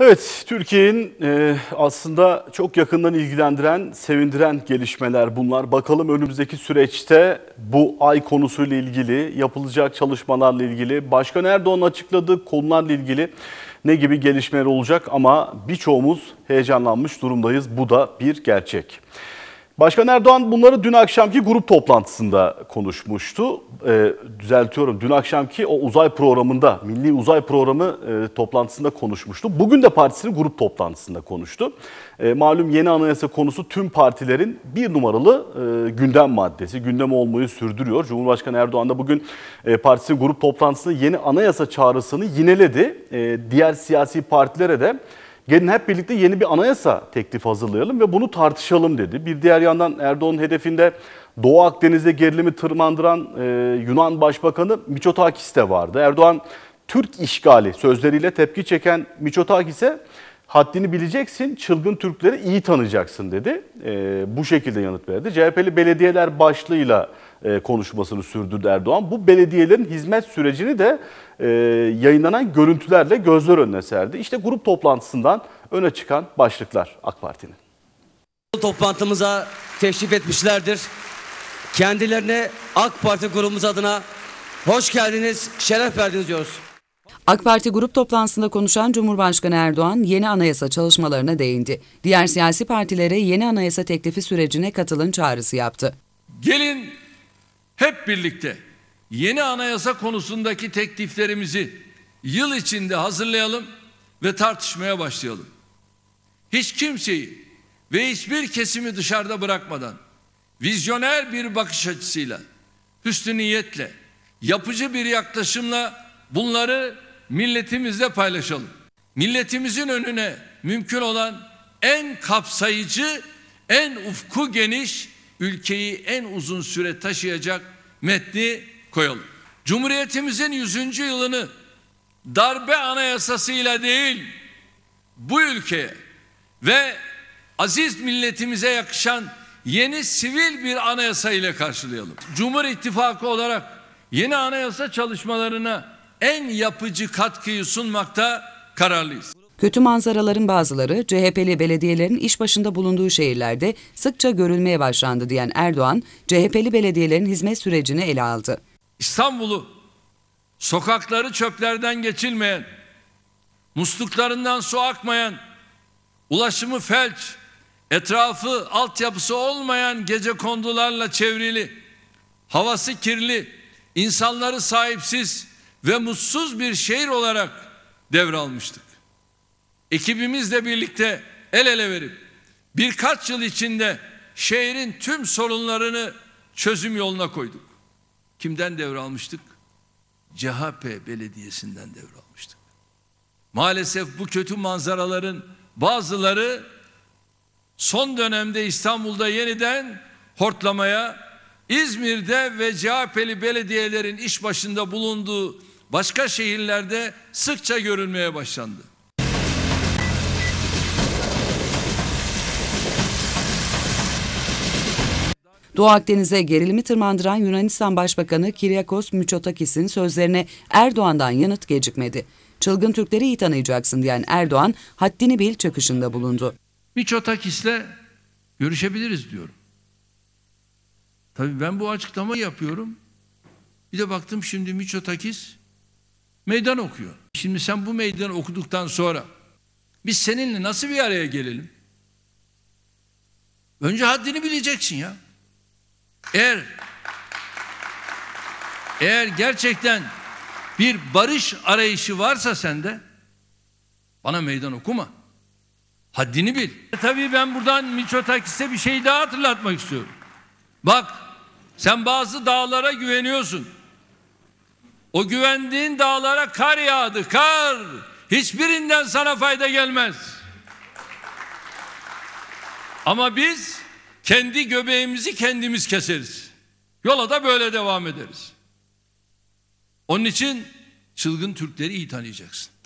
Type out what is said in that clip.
Evet, Türkiye'nin e, aslında çok yakından ilgilendiren, sevindiren gelişmeler bunlar. Bakalım önümüzdeki süreçte bu ay konusuyla ilgili, yapılacak çalışmalarla ilgili, başka nerede Erdoğan'ın açıkladığı konularla ilgili ne gibi gelişmeler olacak ama birçoğumuz heyecanlanmış durumdayız. Bu da bir gerçek. Başkan Erdoğan bunları dün akşamki grup toplantısında konuşmuştu. E, düzeltiyorum dün akşamki o uzay programında, milli uzay programı e, toplantısında konuşmuştu. Bugün de partisinin grup toplantısında konuştu. E, malum yeni anayasa konusu tüm partilerin bir numaralı e, gündem maddesi. Gündem olmayı sürdürüyor. Cumhurbaşkanı Erdoğan da bugün e, partisinin grup toplantısında yeni anayasa çağrısını yineledi. E, diğer siyasi partilere de Gelin hep birlikte yeni bir anayasa teklifi hazırlayalım ve bunu tartışalım dedi. Bir diğer yandan Erdoğan'ın hedefinde Doğu Akdeniz'de gerilimi tırmandıran e, Yunan Başbakanı Miçotakis de vardı. Erdoğan Türk işgali sözleriyle tepki çeken Miçotakis'e haddini bileceksin, çılgın Türkleri iyi tanıyacaksın dedi. E, bu şekilde yanıt verdi. CHP'li belediyeler başlığıyla e, konuşmasını sürdürdü Erdoğan. Bu belediyelerin hizmet sürecini de e, yayınlanan görüntülerle gözler önüne serdi. İşte grup toplantısından öne çıkan başlıklar AK Parti'nin. Toplantımıza teşrif etmişlerdir. Kendilerine AK Parti grubumuz adına hoş geldiniz, şeref verdiniz diyoruz. AK Parti grup toplantısında konuşan Cumhurbaşkanı Erdoğan yeni anayasa çalışmalarına değindi. Diğer siyasi partilere yeni anayasa teklifi sürecine katılın çağrısı yaptı. Gelin hep birlikte yeni anayasa konusundaki tekliflerimizi yıl içinde hazırlayalım ve tartışmaya başlayalım. Hiç kimseyi ve hiçbir kesimi dışarıda bırakmadan vizyoner bir bakış açısıyla, hüsnü niyetle, yapıcı bir yaklaşımla bunları milletimizle paylaşalım. Milletimizin önüne mümkün olan en kapsayıcı, en ufku geniş ülkeyi en uzun süre taşıyacak metni koyalım. Cumhuriyetimizin 100. yılını darbe anayasasıyla değil bu ülkeye ve aziz milletimize yakışan yeni sivil bir anayasa ile karşılayalım. Cumhur İttifakı olarak yeni anayasa çalışmalarına en yapıcı katkıyı sunmakta kararlıyız. Kötü manzaraların bazıları CHP'li belediyelerin iş başında bulunduğu şehirlerde sıkça görülmeye başlandı diyen Erdoğan, CHP'li belediyelerin hizmet sürecini ele aldı. İstanbul'u sokakları çöplerden geçilmeyen, musluklarından su akmayan, ulaşımı felç, etrafı altyapısı olmayan gece kondularla çevrili, havası kirli, insanları sahipsiz ve mutsuz bir şehir olarak devralmıştık ekibimizle birlikte el ele verip birkaç yıl içinde şehrin tüm sorunlarını çözüm yoluna koyduk. Kimden devralmıştık? CHP belediyesinden devralmıştık. Maalesef bu kötü manzaraların bazıları son dönemde İstanbul'da yeniden hortlamaya, İzmir'de ve CHP'li belediyelerin iş başında bulunduğu başka şehirlerde sıkça görülmeye başlandı. Doğu Akdeniz'e gerilimi tırmandıran Yunanistan Başbakanı Kyriakos Mitsotakis'in sözlerine Erdoğan'dan yanıt gecikmedi. Çılgın Türkleri iyi tanıyacaksın diyen Erdoğan haddini bil çakışında bulundu. Mitsotakis'le görüşebiliriz diyorum. Tabii ben bu açıklamayı yapıyorum. Bir de baktım şimdi Mitsotakis meydan okuyor. Şimdi sen bu meydan okuduktan sonra biz seninle nasıl bir araya gelelim? Önce haddini bileceksin ya. Eğer eğer gerçekten bir barış arayışı varsa sende bana meydan okuma. Haddini bil. E tabii ben buradan Miçotakis'e bir şey daha hatırlatmak istiyorum. Bak sen bazı dağlara güveniyorsun. O güvendiğin dağlara kar yağdı, kar. Hiçbirinden sana fayda gelmez. Ama biz kendi göbeğimizi kendimiz keseriz. Yola da böyle devam ederiz. Onun için çılgın Türkleri iyi tanıyacaksın.